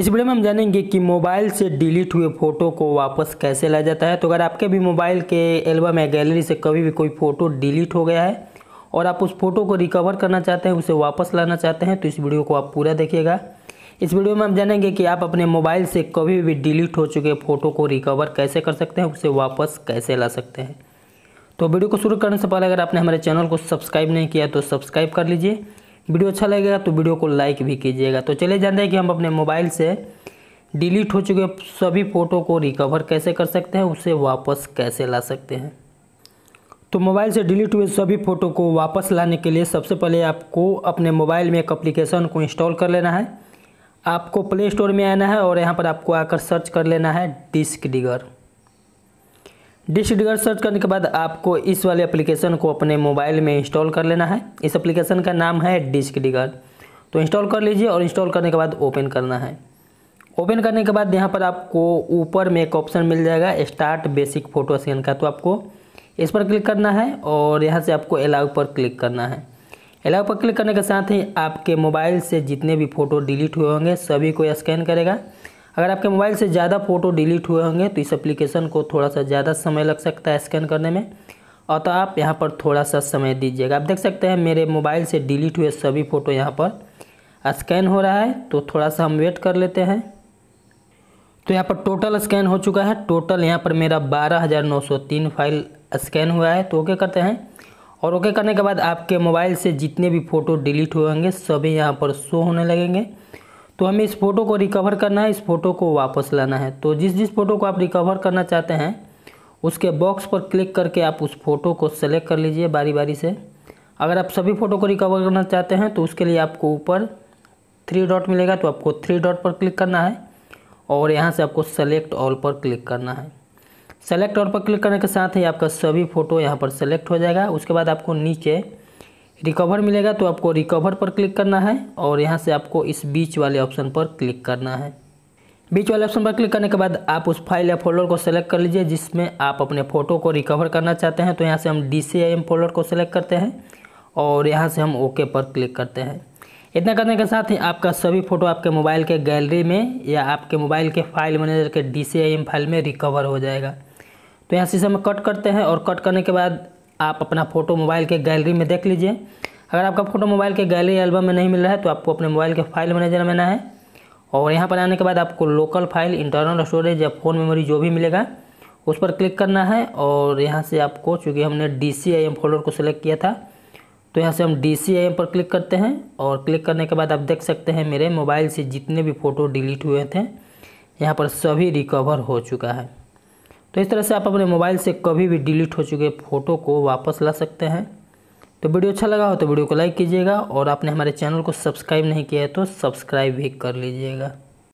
इस वीडियो में हम जानेंगे कि मोबाइल से डिलीट हुए फ़ोटो को वापस कैसे लाया जाता है तो अगर आपके भी मोबाइल के एल्बम या गैलरी से कभी भी कोई फ़ोटो डिलीट हो गया है और आप उस फ़ोटो को रिकवर करना चाहते हैं उसे वापस लाना चाहते हैं तो इस वीडियो को आप पूरा देखिएगा इस वीडियो में हम जानेंगे कि आप अपने मोबाइल से कभी भी डिलीट हो चुके फ़ोटो को रिकवर कैसे कर सकते हैं उसे वापस कैसे ला सकते हैं तो वीडियो को शुरू करने से पहले अगर आपने हमारे चैनल को सब्सक्राइब नहीं किया तो सब्सक्राइब कर लीजिए वीडियो अच्छा लगेगा तो वीडियो को लाइक भी कीजिएगा तो चलिए जानते हैं कि हम अपने मोबाइल से डिलीट हो चुके सभी फ़ोटो को रिकवर कैसे कर सकते हैं उसे वापस कैसे ला सकते हैं तो मोबाइल से डिलीट हुए सभी फ़ोटो को वापस लाने के लिए सबसे पहले आपको अपने मोबाइल में एक अप्लीकेशन को इंस्टॉल कर लेना है आपको प्ले स्टोर में आना है और यहाँ पर आपको आकर सर्च कर लेना है डिस्क डिगर डिस्ट्रीगर सर्च करने के बाद आपको इस वाले एप्लीकेशन को अपने मोबाइल में इंस्टॉल कर लेना है इस एप्लीकेशन का नाम है डिगर तो इंस्टॉल कर लीजिए और इंस्टॉल करने के बाद ओपन करना है ओपन करने के बाद यहाँ पर आपको ऊपर में एक ऑप्शन मिल जाएगा स्टार्ट बेसिक फ़ोटो स्कैन का तो आपको इस पर क्लिक करना है और यहाँ से आपको अलाउ पर क्लिक करना है अलाउ पर क्लिक करने के साथ ही आपके मोबाइल से जितने भी फ़ोटो डिलीट हुए होंगे सभी को स्कैन करेगा अगर आपके मोबाइल से ज़्यादा फ़ोटो डिलीट हुए होंगे तो इस एप्लीकेशन को थोड़ा सा ज़्यादा समय लग सकता है स्कैन करने में और तो आप यहाँ पर थोड़ा सा समय दीजिएगा आप देख सकते हैं मेरे मोबाइल से डिलीट हुए सभी फ़ोटो यहाँ पर स्कैन हो रहा है तो थोड़ा सा हम वेट कर लेते हैं तो यहाँ पर टोटल स्कैन हो चुका है टोटल यहाँ पर मेरा 12,903 फाइल स्कैन हुआ है तो ओके करते हैं और ओके करने के बाद आपके मोबाइल से जितने भी फ़ोटो डिलीट हुए होंगे सभी यहाँ पर शो होने लगेंगे तो हमें इस फ़ोटो को रिकवर करना है इस फ़ोटो को वापस लाना है तो जिस जिस फ़ोटो को आप रिकवर करना चाहते हैं उसके बॉक्स पर क्लिक करके आप उस फ़ोटो को सेलेक्ट कर लीजिए बारी बारी से अगर आप सभी फ़ोटो को रिकवर करना चाहते हैं तो उसके लिए आपको ऊपर थ्री डॉट मिलेगा तो आपको थ्री डॉट पर क्लिक करना है और यहाँ से आपको सेलेक्ट ऑल पर क्लिक करना है सेलेक्ट ऑल पर क्लिक करने के साथ ही आपका सभी फ़ोटो यहाँ पर सेलेक्ट हो जाएगा उसके बाद आपको नीचे रिकवर मिलेगा तो आपको रिकवर पर क्लिक करना है और यहाँ से आपको इस बीच वाले ऑप्शन पर क्लिक करना है बीच वाले ऑप्शन पर क्लिक करने के बाद आप उस फाइल या फोल्डर को सेलेक्ट कर लीजिए जिसमें आप अपने फ़ोटो को रिकवर करना चाहते हैं तो यहाँ से हम डी फोल्डर को सेलेक्ट करते हैं और यहाँ से हम ओके पर क्लिक करते हैं इतना करने के साथ ही आपका सभी फ़ोटो आपके मोबाइल के गैलरी में या आपके मोबाइल के फाइल मैनेजर के डी फाइल में रिकवर हो जाएगा तो यहाँ से हम कट करते हैं और कट करने के बाद आप अपना फ़ोटो मोबाइल के गैलरी में देख लीजिए अगर आपका फ़ोटो मोबाइल के गैलरी एल्बम में नहीं मिल रहा है तो आपको अपने मोबाइल के फाइल मैनेजर में आना है और यहाँ पर आने के बाद आपको लोकल फाइल इंटरनल स्टोरेज या फ़ोन मेमोरी जो भी मिलेगा उस पर क्लिक करना है और यहाँ से आपको चूँकि हमने D C I M folder को सिलेक्ट किया था तो यहाँ से हम डी सी आई एम पर क्लिक करते हैं और क्लिक करने के बाद आप देख सकते हैं मेरे मोबाइल से जितने भी फ़ोटो डिलीट हुए थे यहाँ पर सभी रिकवर हो चुका है तो इस तरह से आप अपने मोबाइल से कभी भी डिलीट हो चुके फ़ोटो को वापस ला सकते हैं तो वीडियो अच्छा लगा हो तो वीडियो को लाइक कीजिएगा और आपने हमारे चैनल को सब्सक्राइब नहीं किया है तो सब्सक्राइब भी कर लीजिएगा